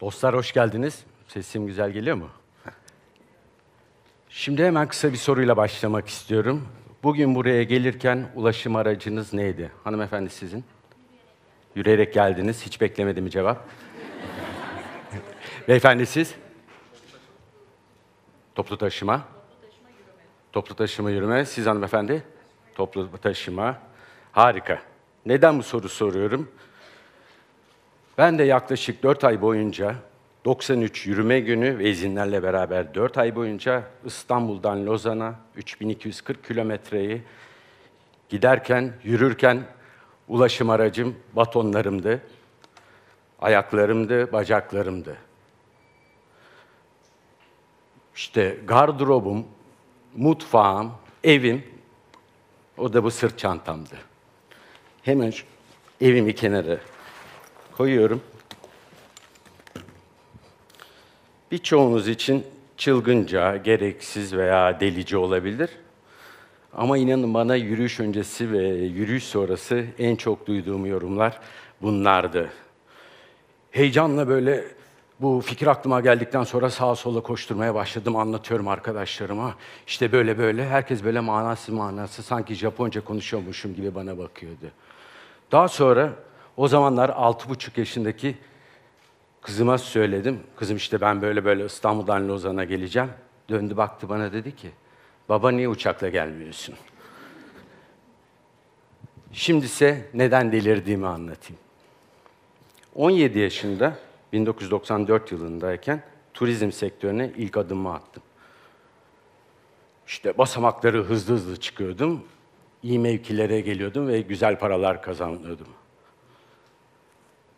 Dostlar hoş geldiniz. Sesim güzel geliyor mu? Şimdi hemen kısa bir soruyla başlamak istiyorum. Bugün buraya gelirken ulaşım aracınız neydi? Hanımefendi sizin. Yürüyerek geldiniz. Hiç beklemedim cevap. Beyefendi siz? Toplu taşıma. Toplu taşıma yürüme. Siz hanımefendi? Toplu taşıma. Harika. Neden bu soru soruyorum? Ben de yaklaşık 4 ay boyunca 93 yürüme günü ve izinlerle beraber 4 ay boyunca İstanbul'dan Lozan'a 3240 kilometreyi giderken, yürürken ulaşım aracım batonlarımdı, ayaklarımdı, bacaklarımdı. İşte gardırobum, mutfağım, evim, o da bu sırt çantamdı. Hemen evimi kenara koyuyorum. Birçoğunuz için çılgınca, gereksiz veya delici olabilir. Ama inanın bana yürüyüş öncesi ve yürüyüş sonrası en çok duyduğum yorumlar bunlardı. Heyecanla böyle bu fikir aklıma geldikten sonra sağa sola koşturmaya başladım. Anlatıyorum arkadaşlarıma. İşte böyle böyle. Herkes böyle manası manası sanki Japonca konuşuyormuşum gibi bana bakıyordu. Daha sonra o zamanlar altı buçuk yaşındaki kızıma söyledim. Kızım işte ben böyle böyle İstanbul'dan Lozan'a geleceğim. Döndü baktı bana dedi ki, baba niye uçakla gelmiyorsun? Şimdi ise neden delirdiğimi anlatayım. 17 yaşında, 1994 yılındayken turizm sektörüne ilk adımımı attım. İşte basamakları hızlı hızlı çıkıyordum, iyi mevkilere geliyordum ve güzel paralar kazanıyordum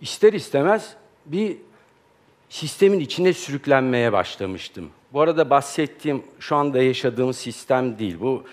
ister istemez bir sistemin içine sürüklenmeye başlamıştım. Bu arada bahsettiğim şu anda yaşadığım sistem değil. Bu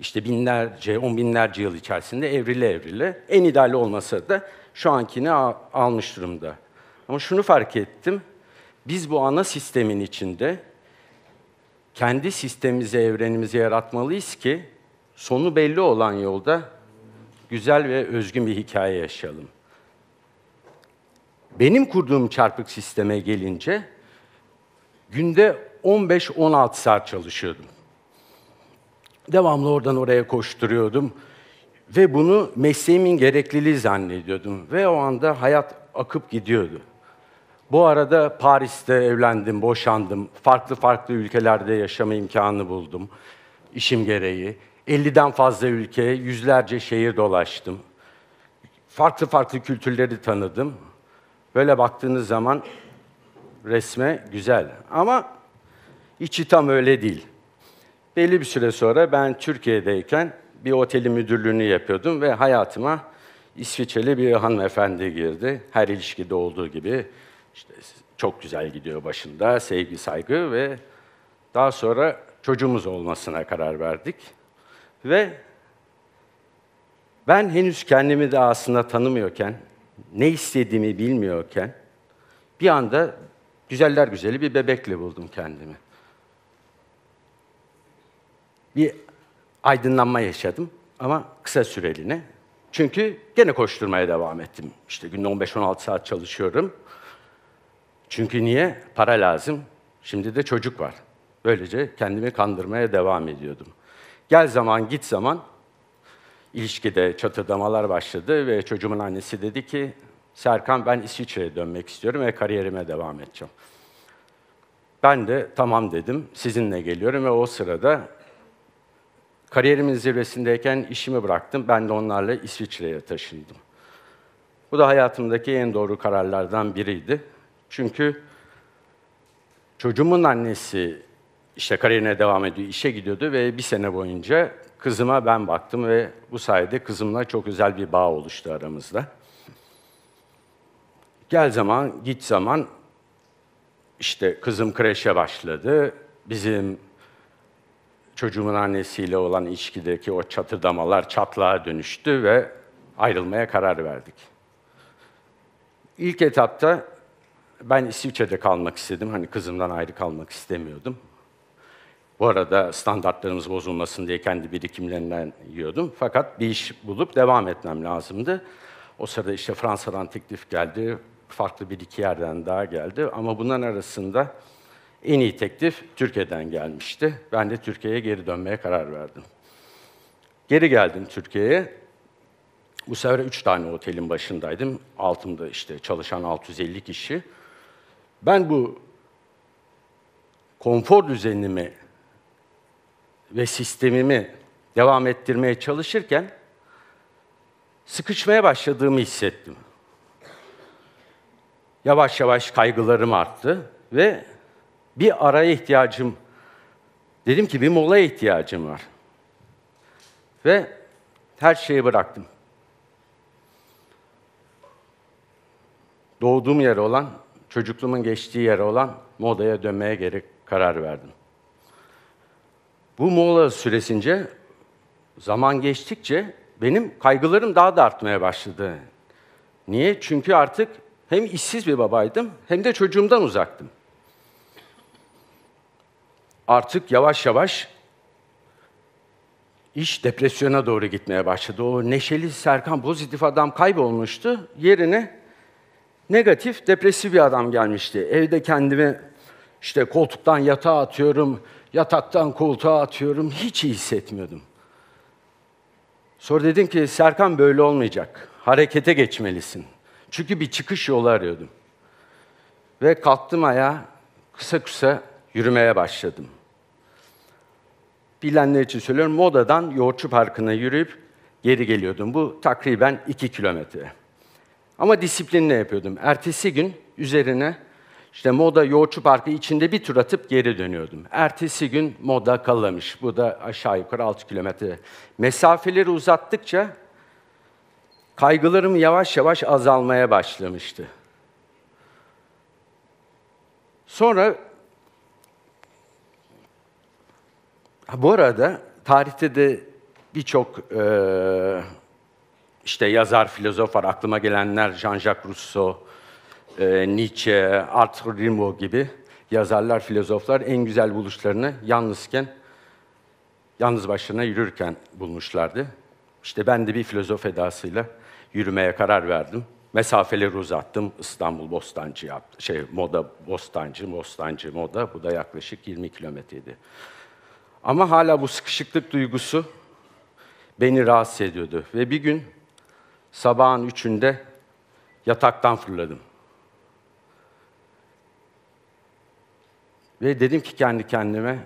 işte binlerce, on binlerce yıl içerisinde evrile evrile. En ideal olmasa da şu ankini almış durumda. Ama şunu fark ettim. Biz bu ana sistemin içinde kendi sistemimizi, evrenimizi yaratmalıyız ki sonu belli olan yolda güzel ve özgün bir hikaye yaşayalım. Benim kurduğum çarpık sisteme gelince günde 15-16 saat çalışıyordum. Devamlı oradan oraya koşturuyordum ve bunu mesleğimin gerekliliği zannediyordum ve o anda hayat akıp gidiyordu. Bu arada Paris'te evlendim, boşandım. Farklı farklı ülkelerde yaşama imkanı buldum işim gereği. 50'den fazla ülke, yüzlerce şehir dolaştım. Farklı farklı kültürleri tanıdım Böyle baktığınız zaman resme güzel ama içi tam öyle değil. Belli bir süre sonra ben Türkiye'deyken bir oteli müdürlüğünü yapıyordum ve hayatıma İsviçreli bir hanımefendi girdi. Her ilişkide olduğu gibi işte çok güzel gidiyor başında, sevgi, saygı ve daha sonra çocuğumuz olmasına karar verdik. Ve ben henüz kendimi de aslında tanımıyorken ne istediğimi bilmiyorken bir anda güzeller güzeli bir bebekle buldum kendimi. Bir aydınlanma yaşadım ama kısa süreliğine. Çünkü gene koşturmaya devam ettim. İşte günde 15-16 saat çalışıyorum. Çünkü niye? Para lazım. Şimdi de çocuk var. Böylece kendimi kandırmaya devam ediyordum. Gel zaman git zaman ilişkide çatırdamalar başladı ve çocuğumun annesi dedi ki Serkan ben İsviçre'ye dönmek istiyorum ve kariyerime devam edeceğim. Ben de tamam dedim, sizinle geliyorum ve o sırada kariyerimin zirvesindeyken işimi bıraktım. Ben de onlarla İsviçre'ye taşındım. Bu da hayatımdaki en doğru kararlardan biriydi. Çünkü çocuğumun annesi işte kariyerine devam ediyor, işe gidiyordu ve bir sene boyunca kızıma ben baktım ve bu sayede kızımla çok özel bir bağ oluştu aramızda. Gel zaman, git zaman işte kızım kreşe başladı. Bizim çocuğumun annesiyle olan ilişkideki o çatırdamalar çatlağa dönüştü ve ayrılmaya karar verdik. İlk etapta ben İsviçre'de kalmak istedim. Hani kızımdan ayrı kalmak istemiyordum. Bu arada standartlarımız bozulmasın diye kendi birikimlerinden yiyordum. Fakat bir iş bulup devam etmem lazımdı. O sırada işte Fransa'dan teklif geldi, farklı bir iki yerden daha geldi. Ama bunların arasında en iyi teklif Türkiye'den gelmişti. Ben de Türkiye'ye geri dönmeye karar verdim. Geri geldim Türkiye'ye. Bu sefer üç tane otelin başındaydım. Altımda işte çalışan 650 kişi. Ben bu konfor düzenimi ve sistemimi devam ettirmeye çalışırken sıkışmaya başladığımı hissettim. Yavaş yavaş kaygılarım arttı ve bir araya ihtiyacım dedim ki bir molaya ihtiyacım var. Ve her şeyi bıraktım. Doğduğum yer olan, çocukluğumun geçtiği yer olan modaya dönmeye gerek karar verdim. Bu Muğla süresince zaman geçtikçe benim kaygılarım daha da artmaya başladı. Niye? Çünkü artık hem işsiz bir babaydım hem de çocuğumdan uzaktım. Artık yavaş yavaş iş depresyona doğru gitmeye başladı. O neşeli Serkan pozitif adam kaybolmuştu. Yerine negatif, depresif bir adam gelmişti. Evde kendimi işte koltuktan yatağa atıyorum, Yataktan koltuğa atıyorum, hiç iyi hissetmiyordum. Sonra dedim ki Serkan böyle olmayacak. Harekete geçmelisin. Çünkü bir çıkış yolu arıyordum. Ve kalktım ayağa, kısa kısa yürümeye başladım. Bilenler için söylüyorum, Moda'dan Yoğurtçu Parkı'na yürüyüp geri geliyordum. Bu takriben iki kilometre. Ama disiplinle yapıyordum. Ertesi gün üzerine işte Moda Yoğurtçu Parkı içinde bir tur atıp geri dönüyordum. Ertesi gün Moda kalamış. Bu da aşağı yukarı 6 kilometre. Mesafeleri uzattıkça kaygılarım yavaş yavaş azalmaya başlamıştı. Sonra bu arada tarihte de birçok e, işte yazar, filozof var. Aklıma gelenler Jean-Jacques Rousseau, ee, Nietzsche, Arthur Rimbaud gibi yazarlar, filozoflar en güzel buluşlarını yalnızken, yalnız başına yürürken bulmuşlardı. İşte ben de bir filozof edasıyla yürümeye karar verdim. Mesafeleri uzattım. İstanbul Bostancı yaptı. Şey, moda Bostancı, Bostancı moda. Bu da yaklaşık 20 kilometreydi. Ama hala bu sıkışıklık duygusu beni rahatsız ediyordu. Ve bir gün sabahın üçünde yataktan fırladım. Ve dedim ki kendi kendime,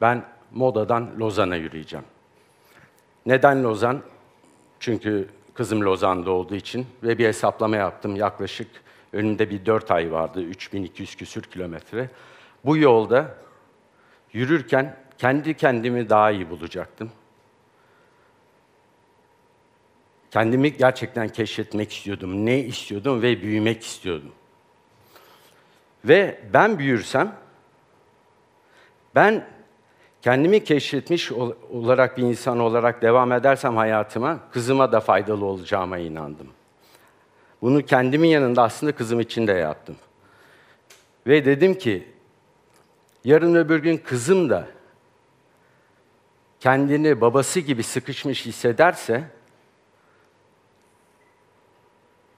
ben modadan Lozan'a yürüyeceğim. Neden Lozan? Çünkü kızım Lozan'da olduğu için ve bir hesaplama yaptım. Yaklaşık önümde bir dört ay vardı, 3200 küsür kilometre. Bu yolda yürürken kendi kendimi daha iyi bulacaktım. Kendimi gerçekten keşfetmek istiyordum. Ne istiyordum ve büyümek istiyordum. Ve ben büyürsem, ben kendimi keşfetmiş olarak bir insan olarak devam edersem hayatıma, kızıma da faydalı olacağıma inandım. Bunu kendimin yanında aslında kızım için de yaptım. Ve dedim ki, yarın öbür gün kızım da kendini babası gibi sıkışmış hissederse,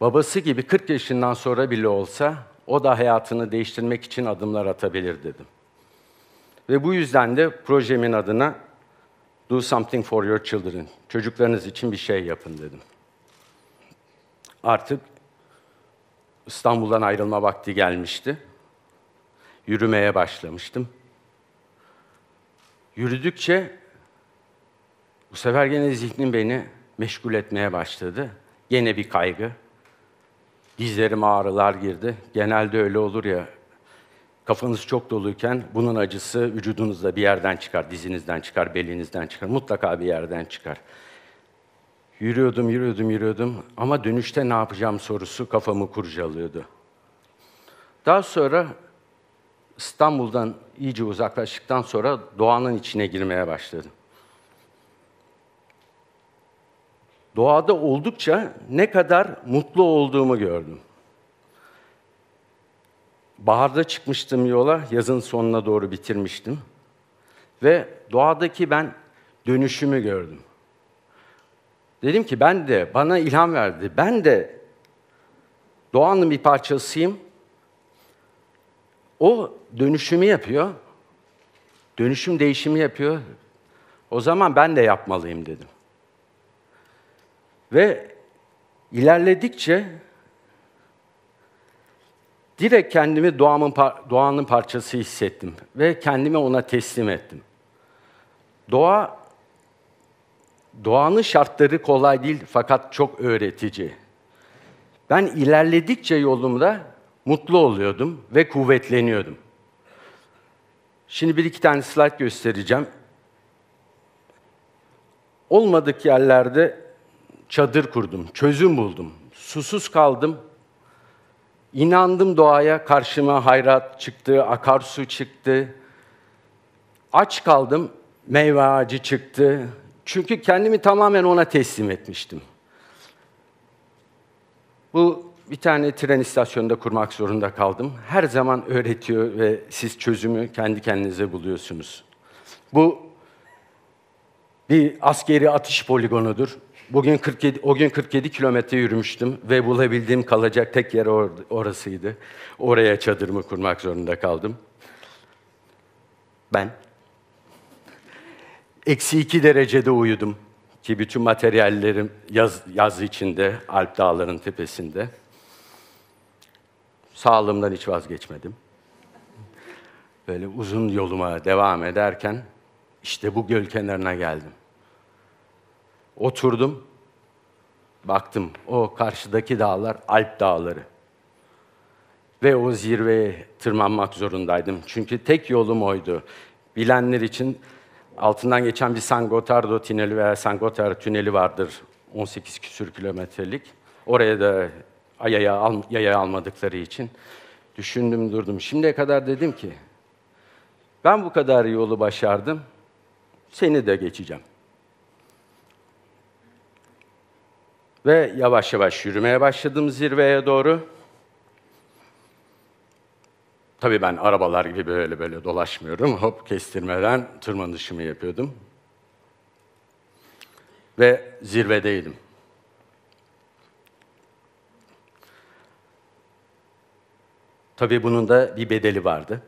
babası gibi 40 yaşından sonra bile olsa o da hayatını değiştirmek için adımlar atabilir dedim. Ve bu yüzden de projemin adına Do something for your children. Çocuklarınız için bir şey yapın dedim. Artık İstanbul'dan ayrılma vakti gelmişti. Yürümeye başlamıştım. Yürüdükçe bu sefer gene zihnim beni meşgul etmeye başladı. Yine bir kaygı, dizlerime ağrılar girdi. Genelde öyle olur ya, kafanız çok doluyken bunun acısı vücudunuzda bir yerden çıkar, dizinizden çıkar, belinizden çıkar, mutlaka bir yerden çıkar. Yürüyordum, yürüyordum, yürüyordum ama dönüşte ne yapacağım sorusu kafamı kurcalıyordu. Daha sonra İstanbul'dan iyice uzaklaştıktan sonra doğanın içine girmeye başladım. doğada oldukça ne kadar mutlu olduğumu gördüm. Baharda çıkmıştım yola, yazın sonuna doğru bitirmiştim. Ve doğadaki ben dönüşümü gördüm. Dedim ki ben de, bana ilham verdi. Ben de doğanın bir parçasıyım. O dönüşümü yapıyor. Dönüşüm değişimi yapıyor. O zaman ben de yapmalıyım dedim. Ve ilerledikçe direkt kendimi doğamın, doğanın parçası hissettim ve kendimi ona teslim ettim. Doğa, doğanın şartları kolay değil fakat çok öğretici. Ben ilerledikçe yolumda mutlu oluyordum ve kuvvetleniyordum. Şimdi bir iki tane slide göstereceğim. Olmadık yerlerde çadır kurdum, çözüm buldum. Susuz kaldım. İnandım doğaya, karşıma hayrat çıktı, akarsu çıktı. Aç kaldım, meyve ağacı çıktı. Çünkü kendimi tamamen ona teslim etmiştim. Bu bir tane tren istasyonunda kurmak zorunda kaldım. Her zaman öğretiyor ve siz çözümü kendi kendinize buluyorsunuz. Bu bir askeri atış poligonudur. Bugün 47, o gün 47 kilometre yürümüştüm ve bulabildiğim kalacak tek yer or, orasıydı. Oraya çadırımı kurmak zorunda kaldım. Ben. Eksi iki derecede uyudum ki bütün materyallerim yaz, yaz içinde, Alp dağlarının tepesinde. Sağlığımdan hiç vazgeçmedim. Böyle uzun yoluma devam ederken işte bu göl kenarına geldim. Oturdum, baktım o karşıdaki dağlar Alp dağları. Ve o zirveye tırmanmak zorundaydım. Çünkü tek yolum oydu. Bilenler için altından geçen bir San Gotardo tüneli veya San Gotthard tüneli vardır. 18 küsür kilometrelik. Oraya da yaya, al, yaya almadıkları için düşündüm durdum. Şimdiye kadar dedim ki ben bu kadar yolu başardım. Seni de geçeceğim. Ve yavaş yavaş yürümeye başladım zirveye doğru. Tabii ben arabalar gibi böyle böyle dolaşmıyorum. Hop kestirmeden tırmanışımı yapıyordum. Ve zirvedeydim. Tabii bunun da bir bedeli vardı.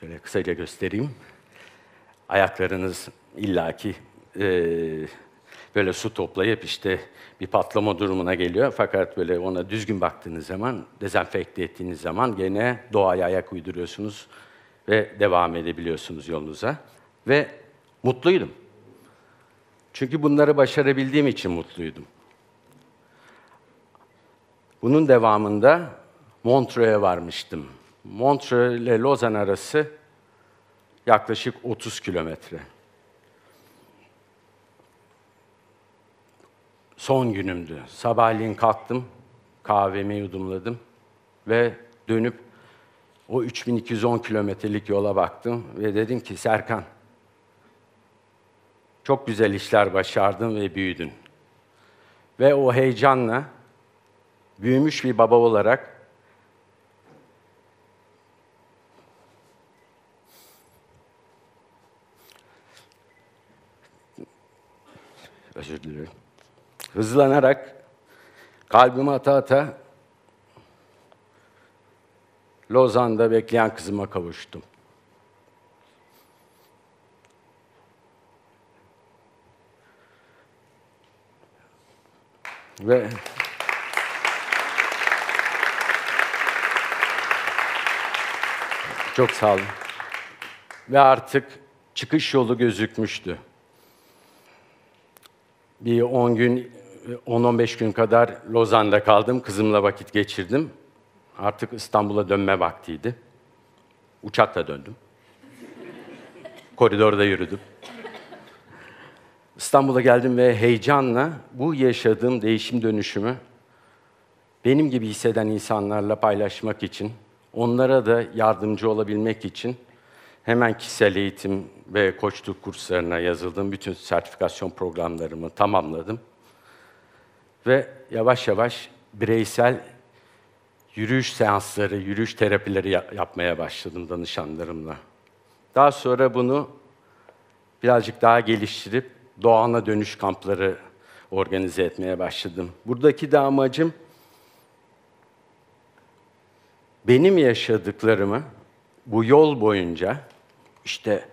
Şöyle kısaca göstereyim. Ayaklarınız illaki ee, böyle su toplayıp işte bir patlama durumuna geliyor. Fakat böyle ona düzgün baktığınız zaman, dezenfekte ettiğiniz zaman gene doğaya ayak uyduruyorsunuz ve devam edebiliyorsunuz yolunuza. Ve mutluydum. Çünkü bunları başarabildiğim için mutluydum. Bunun devamında Montreux'e varmıştım. Montreux ile Lozan arası yaklaşık 30 kilometre. son günümdü. Sabahleyin kalktım, kahvemi yudumladım ve dönüp o 3210 kilometrelik yola baktım ve dedim ki Serkan, çok güzel işler başardın ve büyüdün. Ve o heyecanla büyümüş bir baba olarak özür dilerim hızlanarak kalbime ata ata Lozan'da bekleyen kızıma kavuştum. Ve çok sağ olun. Ve artık çıkış yolu gözükmüştü. Bir 10 gün 10-15 e, gün kadar Lozan'da kaldım, kızımla vakit geçirdim. Artık İstanbul'a dönme vaktiydi. Uçakla döndüm. Koridorda yürüdüm. İstanbul'a geldim ve heyecanla bu yaşadığım değişim dönüşümü benim gibi hisseden insanlarla paylaşmak için, onlara da yardımcı olabilmek için hemen kişisel eğitim ve koçluk kurslarına yazıldım. Bütün sertifikasyon programlarımı tamamladım ve yavaş yavaş bireysel yürüyüş seansları, yürüyüş terapileri yapmaya başladım danışanlarımla. Daha sonra bunu birazcık daha geliştirip doğana dönüş kampları organize etmeye başladım. Buradaki de amacım benim yaşadıklarımı bu yol boyunca işte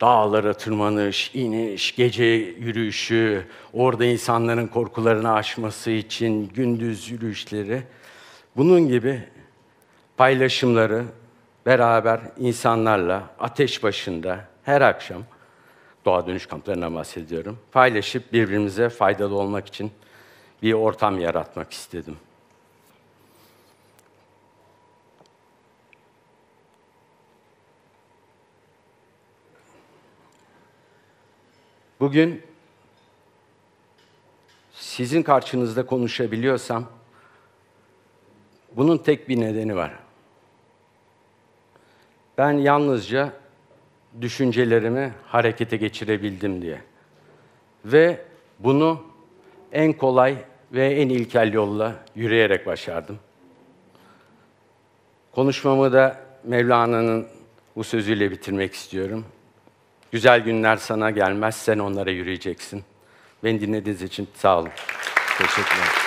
Dağlara tırmanış, iniş, gece yürüyüşü, orada insanların korkularını aşması için gündüz yürüyüşleri. Bunun gibi paylaşımları beraber insanlarla ateş başında her akşam doğa dönüş kamplarına bahsediyorum. Paylaşıp birbirimize faydalı olmak için bir ortam yaratmak istedim. Bugün sizin karşınızda konuşabiliyorsam bunun tek bir nedeni var. Ben yalnızca düşüncelerimi harekete geçirebildim diye. Ve bunu en kolay ve en ilkel yolla yürüyerek başardım. Konuşmamı da Mevlana'nın bu sözüyle bitirmek istiyorum. Güzel günler sana gelmez, sen onlara yürüyeceksin. Beni dinlediğiniz için sağ olun. Teşekkürler.